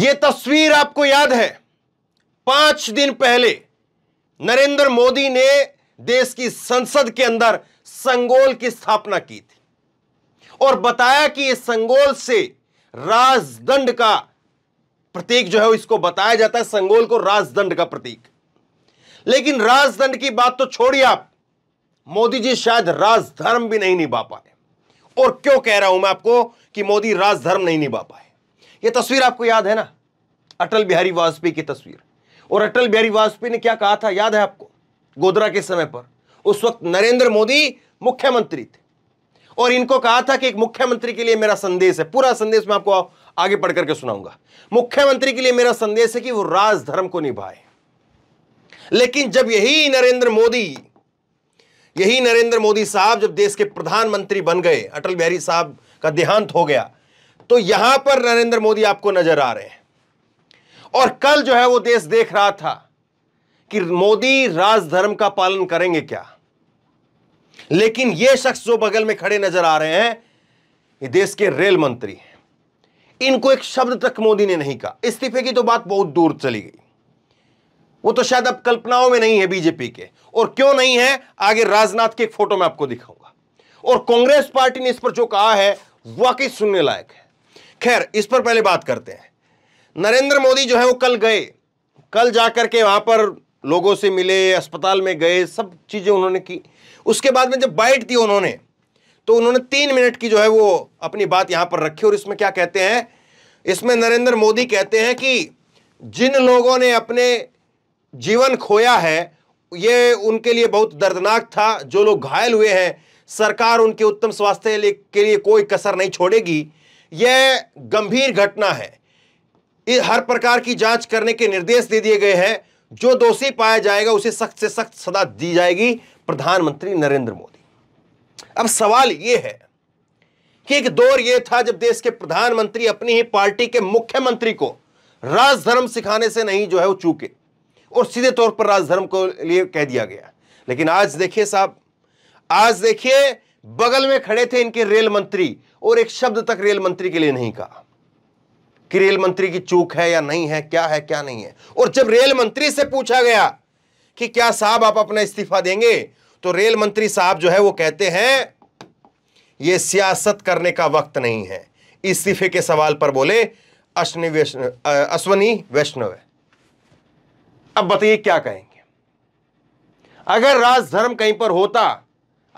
यह तस्वीर आपको याद है पांच दिन पहले नरेंद्र मोदी ने देश की संसद के अंदर संगोल की स्थापना की थी और बताया कि इस संगोल से राजदंड का प्रतीक जो है इसको बताया जाता है संगोल को राजदंड का प्रतीक लेकिन राजदंड की बात तो छोड़िए आप मोदी जी शायद राजधर्म भी नहीं निभा पाए और क्यों कह रहा हूं मैं आपको कि मोदी राजधर्म नहीं निभा पाए ये तस्वीर आपको याद है ना अटल बिहारी वाजपेयी की तस्वीर और अटल बिहारी वाजपेयी ने क्या कहा था याद है आपको गोदरा के समय पर उस वक्त नरेंद्र मोदी मुख्यमंत्री थे और इनको कहा था कि एक मुख्यमंत्री के लिए मेरा संदेश है पूरा संदेश मैं आपको आगे पढ़ करके सुनाऊंगा मुख्यमंत्री के लिए मेरा संदेश है कि वो राजधर्म को निभाए लेकिन जब यही नरेंद्र मोदी यही नरेंद्र मोदी साहब जब देश के प्रधानमंत्री बन गए अटल बिहारी साहब का देहांत हो गया तो यहां पर नरेंद्र मोदी आपको नजर आ रहे हैं और कल जो है वो देश देख रहा था कि मोदी राजधर्म का पालन करेंगे क्या लेकिन ये शख्स जो बगल में खड़े नजर आ रहे हैं ये देश के रेल मंत्री हैं इनको एक शब्द तक मोदी ने नहीं कहा इस्तीफे की तो बात बहुत दूर चली गई वो तो शायद अब कल्पनाओं में नहीं है बीजेपी के और क्यों नहीं है आगे राजनाथ की एक फोटो में आपको दिखाऊंगा और कांग्रेस पार्टी ने इस पर जो कहा है वाकई सुनने लायक है खैर इस पर पहले बात करते हैं नरेंद्र मोदी जो है वो कल गए कल जाकर के वहां पर लोगों से मिले अस्पताल में गए सब चीज़ें उन्होंने की उसके बाद में जब बाइट दी उन्होंने तो उन्होंने तीन मिनट की जो है वो अपनी बात यहां पर रखी और इसमें क्या कहते हैं इसमें नरेंद्र मोदी कहते हैं कि जिन लोगों ने अपने जीवन खोया है ये उनके लिए बहुत दर्दनाक था जो लोग घायल हुए हैं सरकार उनके उत्तम स्वास्थ्य के लिए कोई कसर नहीं छोड़ेगी यह गंभीर घटना है हर प्रकार की जांच करने के निर्देश दे दिए गए हैं जो दोषी पाया जाएगा उसे सख्त से सख्त सजा दी जाएगी प्रधानमंत्री नरेंद्र मोदी अब सवाल यह है कि एक दौर यह था जब देश के प्रधानमंत्री अपनी ही पार्टी के मुख्यमंत्री को राजधर्म सिखाने से नहीं जो है वो चूके और सीधे तौर पर राजधर्म को लिए कह दिया गया लेकिन आज देखिए साहब आज देखिए बगल में खड़े थे इनके रेल मंत्री और एक शब्द तक रेल मंत्री के लिए नहीं कहा कि रेल मंत्री की चूक है या नहीं है क्या है क्या नहीं है और जब रेल मंत्री से पूछा गया कि क्या साहब आप अपना इस्तीफा देंगे तो रेल मंत्री साहब जो है वो कहते हैं ये सियासत करने का वक्त नहीं है इस्तीफे के सवाल पर बोले अश्वनी वैष्णव अश्वनी वैष्णव अब बताइए क्या कहेंगे अगर राजधर्म कहीं पर होता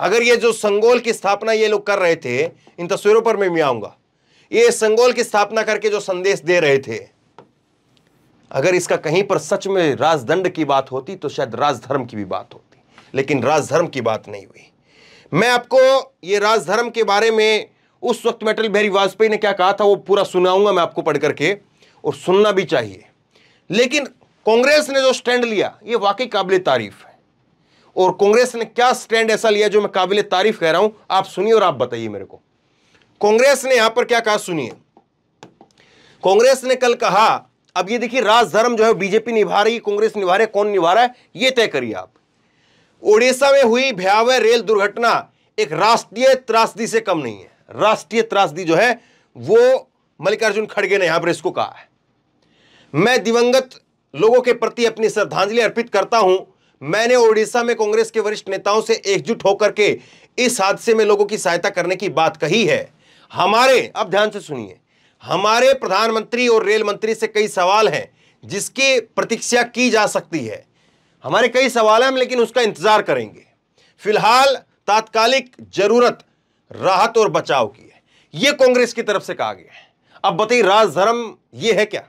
अगर ये जो संगोल की स्थापना ये लोग कर रहे थे इन तस्वीरों पर मैं भी आऊंगा ये संगोल की स्थापना करके जो संदेश दे रहे थे अगर इसका कहीं पर सच में राजदंड की बात होती तो शायद राजधर्म की भी बात होती लेकिन राजधर्म की बात नहीं हुई मैं आपको ये राजधर्म के बारे में उस वक्त मेटल बिहारी वाजपेयी ने क्या कहा था वो पूरा सुनाऊंगा मैं आपको पढ़ करके और सुनना भी चाहिए लेकिन कांग्रेस ने जो स्टैंड लिया ये वाकई काबिल तारीफ है और कांग्रेस ने क्या स्टैंड ऐसा लिया जो मैं काबिल तारीफ कह रहा हूं आप सुनिए और आप बताइए मेरे को कांग्रेस ने यहां पर क्या कहा सुनिए कांग्रेस ने कल कहा अब ये देखिए राजधर्म जो है बीजेपी निभा रही कांग्रेस निभा रहे कौन निभा रहा है ये तय करिए आप ओडिशा में हुई भयावह रेल दुर्घटना एक राष्ट्रीय त्रासदी से कम नहीं है राष्ट्रीय त्रासदी जो है वो मल्लिकार्जुन खड़गे ने यहां पर इसको कहा है मैं दिवंगत लोगों के प्रति अपनी श्रद्धांजलि अर्पित करता हूं मैंने ओडिशा में कांग्रेस के वरिष्ठ नेताओं से एकजुट होकर के इस हादसे में लोगों की सहायता करने की बात कही है हमारे अब ध्यान से सुनिए हमारे प्रधानमंत्री और रेल मंत्री से कई सवाल हैं जिसकी प्रतीक्षा की जा सकती है हमारे कई सवाल हैं हम लेकिन उसका इंतजार करेंगे फिलहाल तात्कालिक जरूरत राहत और बचाव की है यह कांग्रेस की तरफ से कहा गया है अब बताइए राजधर्म यह है क्या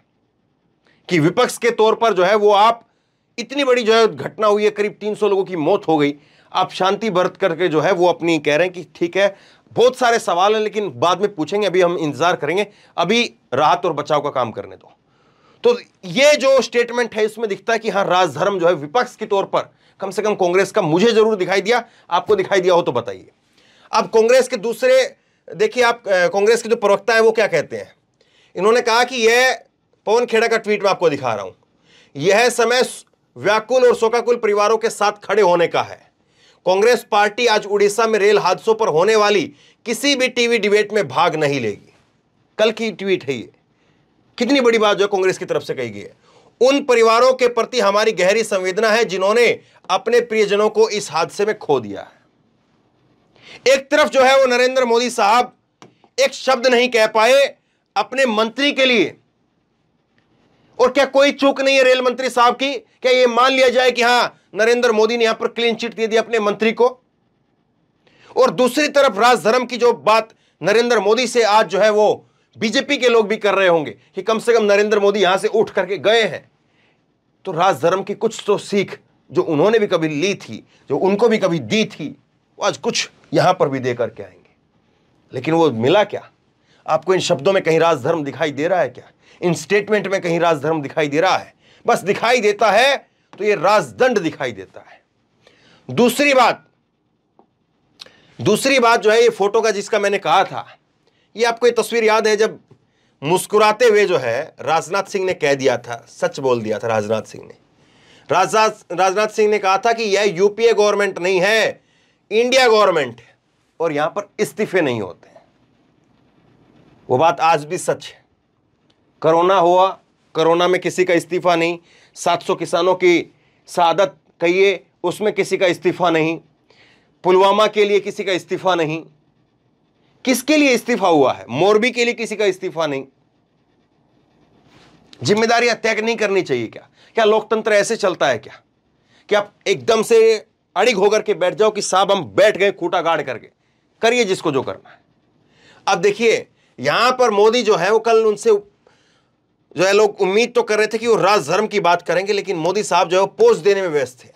कि विपक्ष के तौर पर जो है वो आप इतनी बड़ी जो है घटना हुई है करीब 300 लोगों की मौत हो गई आप शांति बरत करके जो है वो अपनी कह रहे हैं कि ठीक है बहुत सारे सवाल हैं लेकिन बाद में पूछेंगे अभी हम इंतज़ार करेंगे अभी राहत और बचाव का काम करने दो तो ये जो स्टेटमेंट है इसमें दिखता है कि हाँ राजधर्म जो है विपक्ष के तौर पर कम से कम कांग्रेस का मुझे जरूर दिखाई दिया आपको दिखाई दिया हो तो बताइए अब कांग्रेस के दूसरे देखिए आप कांग्रेस के जो प्रवक्ता है वो क्या कहते हैं इन्होंने कहा कि यह पवन खेड़ा का ट्वीट मैं आपको दिखा रहा हूं यह समय व्याकुल और शोकाकुल परिवारों के साथ खड़े होने का है कांग्रेस पार्टी आज उड़ीसा में रेल हादसों पर होने वाली किसी भी टीवी डिबेट में भाग नहीं लेगी कल की ट्वीट है ये कितनी बड़ी बात जो कांग्रेस की तरफ से कही गई है उन परिवारों के प्रति हमारी गहरी संवेदना है जिन्होंने अपने प्रियजनों को इस हादसे में खो दिया है एक तरफ जो है वो नरेंद्र मोदी साहब एक शब्द नहीं कह पाए अपने मंत्री के लिए और क्या कोई चूक नहीं है रेल मंत्री साहब की क्या यह मान लिया जाए कि हां नरेंद्र मोदी ने यहां पर क्लीन चिट दे दी अपने मंत्री को और दूसरी तरफ राजधर्म की जो बात नरेंद्र मोदी से आज जो है वो बीजेपी के लोग भी कर रहे होंगे कि कम से कम नरेंद्र मोदी यहां से उठ करके गए हैं तो राजधर्म की कुछ तो सीख जो उन्होंने भी कभी ली थी जो उनको भी कभी दी थी वो आज कुछ यहां पर भी दे करके आएंगे लेकिन वो मिला क्या आपको इन शब्दों में कहीं राजधर्म दिखाई दे रहा है क्या इन स्टेटमेंट में कहीं राजधर्म दिखाई दे रहा है बस दिखाई देता है तो ये राजदंड दिखाई देता है दूसरी बात दूसरी बात जो है ये फोटो का जिसका मैंने कहा था ये आपको ये तस्वीर याद है जब मुस्कुराते हुए जो है राजनाथ सिंह ने कह दिया था सच बोल दिया था राजनाथ सिंह ने राजनाथ राजनाथ सिंह ने कहा था कि यह यूपीए गवर्नमेंट नहीं है इंडिया गवर्नमेंट है और यहां पर इस्तीफे नहीं होते वो बात आज भी सच है कोरोना हुआ कोरोना में किसी का इस्तीफ़ा नहीं 700 किसानों की शहादत कहिए उसमें किसी का इस्तीफ़ा नहीं पुलवामा के लिए किसी का इस्तीफ़ा नहीं किसके लिए इस्तीफ़ा हुआ है मोरबी के लिए किसी का इस्तीफ़ा नहीं जिम्मेदारियां तय नहीं करनी चाहिए क्या क्या लोकतंत्र ऐसे चलता है क्या कि आप एकदम से अड़िग होकर के बैठ जाओ कि साहब हम बैठ गए खूटा गाड़ करके करिए जिसको जो करना है अब देखिए यहां पर मोदी जो है वो कल उनसे जो है लोग उम्मीद तो कर रहे थे कि वो राज धर्म की बात करेंगे लेकिन मोदी साहब जो है वो पोज देने में व्यस्त थे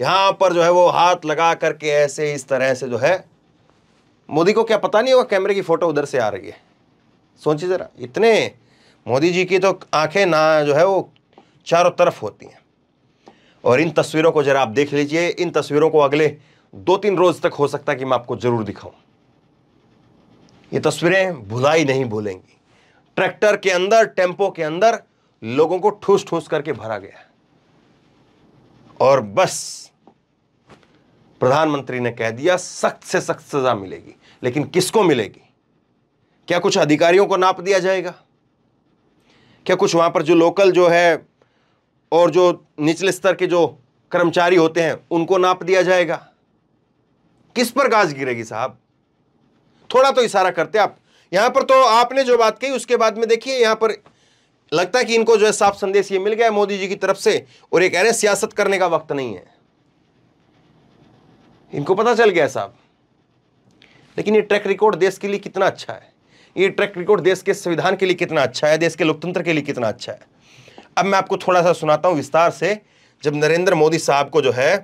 यहां पर जो है वो हाथ लगा करके ऐसे इस तरह से जो है मोदी को क्या पता नहीं होगा कैमरे की फ़ोटो उधर से आ रही है सोचिए ज़रा इतने मोदी जी की तो आंखें ना जो है वो चारों तरफ होती हैं और इन तस्वीरों को ज़रा आप देख लीजिए इन तस्वीरों को अगले दो तीन रोज़ तक हो सकता है कि मैं आपको ज़रूर दिखाऊं ये तस्वीरें भुलाई नहीं भूलेंगी ट्रैक्टर के अंदर टेम्पो के अंदर लोगों को ठूस ठूस करके भरा गया और बस प्रधानमंत्री ने कह दिया सख्त से सख्त सजा मिलेगी लेकिन किसको मिलेगी क्या कुछ अधिकारियों को नाप दिया जाएगा क्या कुछ वहां पर जो लोकल जो है और जो निचले स्तर के जो कर्मचारी होते हैं उनको नाप दिया जाएगा किस पर गाज गिरेगी साहब थोड़ा तो इशारा करते आप यहां पर तो आपने जो बात कही उसके बाद में देखिए यहां पर लगता है कि इनको जो है साफ संदेश ये मिल गया मोदी जी की तरफ से और ये कह रहे हैं सियासत करने का वक्त नहीं है इनको पता चल गया साहब लेकिन ये ट्रैक रिकॉर्ड देश के लिए कितना अच्छा है ये ट्रैक रिकॉर्ड देश के संविधान के लिए कितना अच्छा है देश के लोकतंत्र के लिए कितना अच्छा है अब मैं आपको थोड़ा सा सुनाता हूं विस्तार से जब नरेंद्र मोदी साहब को जो है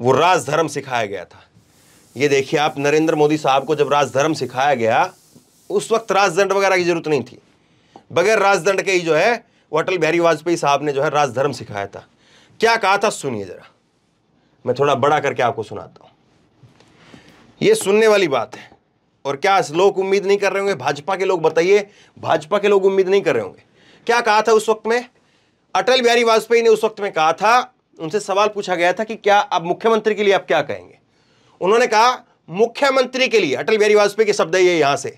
वो राजधर्म सिखाया गया था ये देखिए आप नरेंद्र मोदी साहब को जब राजधर्म सिखाया गया उस वक्त राजदंड वगैरह की जरूरत नहीं थी बगैर राजदंड के ही जो है वो अटल बिहारी वाजपेयी साहब ने जो है राजधर्म सिखाया था क्या कहा था सुनिए ज़रा मैं थोड़ा बड़ा करके आपको सुनाता हूँ ये सुनने वाली बात है और क्या लोग उम्मीद नहीं कर रहे होंगे भाजपा के लोग बताइए भाजपा के लोग उम्मीद नहीं कर रहे होंगे क्या कहा था उस वक्त में अटल बिहारी वाजपेयी ने उस वक्त में कहा था उनसे सवाल पूछा गया था कि क्या अब मुख्यमंत्री के लिए आप क्या कहेंगे उन्होंने कहा मुख्यमंत्री के लिए अटल बिहारी वाजपेयी के शब्द है ये यहां से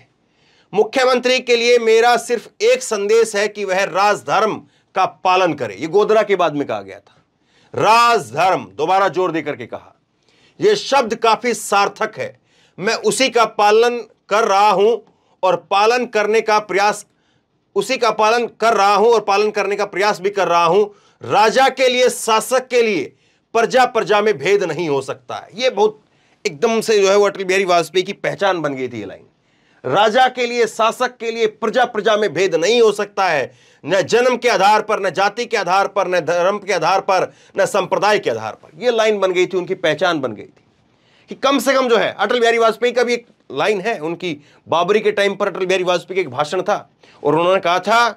मुख्यमंत्री के लिए मेरा सिर्फ एक संदेश है कि वह राजधर्म का पालन करे ये गोदरा के बाद में कहा गया था राजधर्म दोबारा जोर देकर के कहा यह शब्द काफी सार्थक है मैं उसी का पालन कर रहा हूं और पालन करने का प्रयास उसी का पालन कर रहा हूं और पालन करने का प्रयास भी कर रहा हूं राजा के लिए शासक के लिए प्रजा प्रजा में भेद नहीं हो सकता है यह बहुत एकदम से जो है वो अटल बिहारी वाजपेयी की पहचान बन गई थी ये लाइन राजा के लिए शासक के लिए प्रजा प्रजा में भेद नहीं हो सकता है न जन्म के आधार पर न जाति के आधार पर न धर्म के आधार पर न संप्रदाय के आधार पर यह लाइन बन गई थी उनकी पहचान बन गई थी कि कम से कम जो है अटल बिहारी वाजपेयी का भी एक लाइन है उनकी बाबरी के टाइम पर अटल बिहारी वाजपेयी का एक भाषण था और उन्होंने कहा था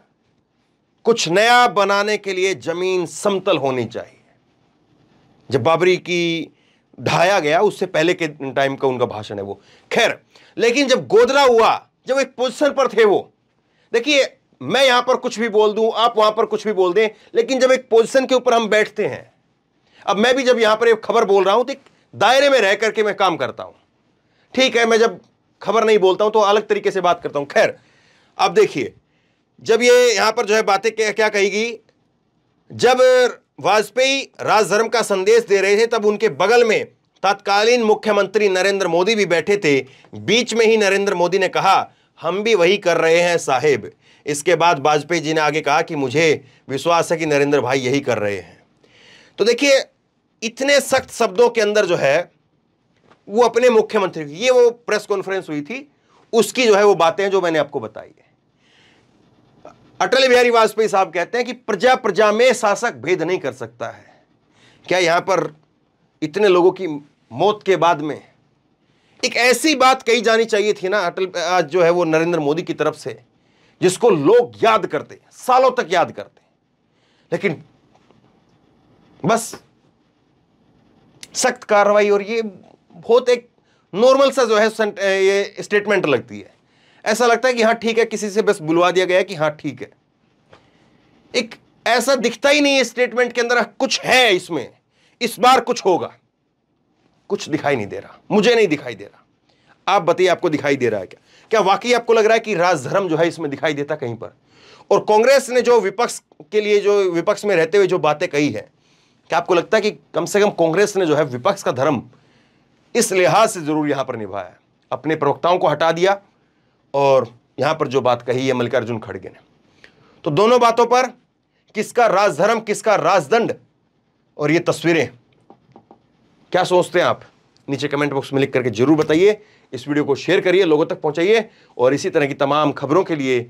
कुछ नया बनाने के लिए जमीन समतल होनी चाहिए जब बाबरी की ढाया गया उससे पहले के टाइम का उनका भाषण है वो खैर लेकिन जब गोदला हुआ जब एक पोजिशन पर थे वो देखिए मैं यहां पर कुछ भी बोल दूं आप वहां पर कुछ भी बोल दें लेकिन जब एक पोजिशन के ऊपर हम बैठते हैं अब मैं भी जब यहां पर एक खबर बोल रहा हूं तो दायरे में रह करके मैं काम करता हूं ठीक है मैं जब खबर नहीं बोलता हूं तो अलग तरीके से बात करता हूं खैर अब देखिए जब ये यहां पर जो है बातें क्या, क्या कहेगी जब वाजपेयी राजधर्म का संदेश दे रहे थे तब उनके बगल में तत्कालीन मुख्यमंत्री नरेंद्र मोदी भी बैठे थे बीच में ही नरेंद्र मोदी ने कहा हम भी वही कर रहे हैं साहेब इसके बाद वाजपेयी जी ने आगे कहा कि मुझे विश्वास है कि नरेंद्र भाई यही कर रहे हैं तो देखिए इतने सख्त शब्दों के अंदर जो है वो अपने मुख्यमंत्री ये वो प्रेस कॉन्फ्रेंस हुई थी उसकी जो है वो बातें जो मैंने आपको बताई है अटल बिहारी वाजपेयी साहब कहते हैं कि प्रजा प्रजा में शासक भेद नहीं कर सकता है क्या यहां पर इतने लोगों की मौत के बाद में एक ऐसी बात कही जानी चाहिए थी ना अटल आज जो है वो नरेंद्र मोदी की तरफ से जिसको लोग याद करते सालों तक याद करते लेकिन बस सख्त कार्रवाई और ये बहुत एक नॉर्मल सा जो है ये स्टेटमेंट लगती है ऐसा लगता है कि हाँ ठीक है किसी से बस बुलवा दिया गया कि हाँ ठीक है एक ऐसा दिखता ही नहीं है स्टेटमेंट के अंदर हाँ, कुछ है इसमें इस बार कुछ होगा कुछ दिखाई नहीं दे रहा मुझे नहीं दिखाई दे रहा आप बताइए आपको दिखाई दे रहा है क्या क्या वाकई आपको लग रहा है कि राजधर्म जो है इसमें दिखाई देता कहीं पर और कांग्रेस ने जो विपक्ष के लिए जो विपक्ष में रहते हुए जो बातें कही है क्या आपको लगता है कि कम से कम कांग्रेस ने जो है विपक्ष का धर्म इस लिहाज से जरूर यहां पर निभाया अपने प्रवक्ताओं को हटा दिया और यहां पर जो बात कही है मल्लिकार्जुन खड़गे ने तो दोनों बातों पर किसका राजधर्म किसका राजदंड और ये तस्वीरें क्या सोचते हैं आप नीचे कमेंट बॉक्स में लिख करके जरूर बताइए इस वीडियो को शेयर करिए लोगों तक पहुंचाइए और इसी तरह की तमाम खबरों के लिए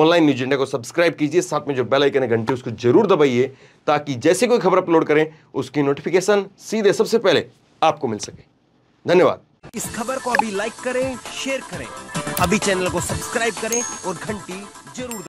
ऑनलाइन न्यूज इंडिया को सब्सक्राइब कीजिए साथ में जो बेल आइकन है घंटे उसको जरूर दबाइए ताकि जैसे कोई खबर अपलोड करें उसकी नोटिफिकेशन सीधे सबसे पहले आपको मिल सके धन्यवाद इस खबर को अभी लाइक करें शेयर करें अभी चैनल को सब्सक्राइब करें और घंटी जरूर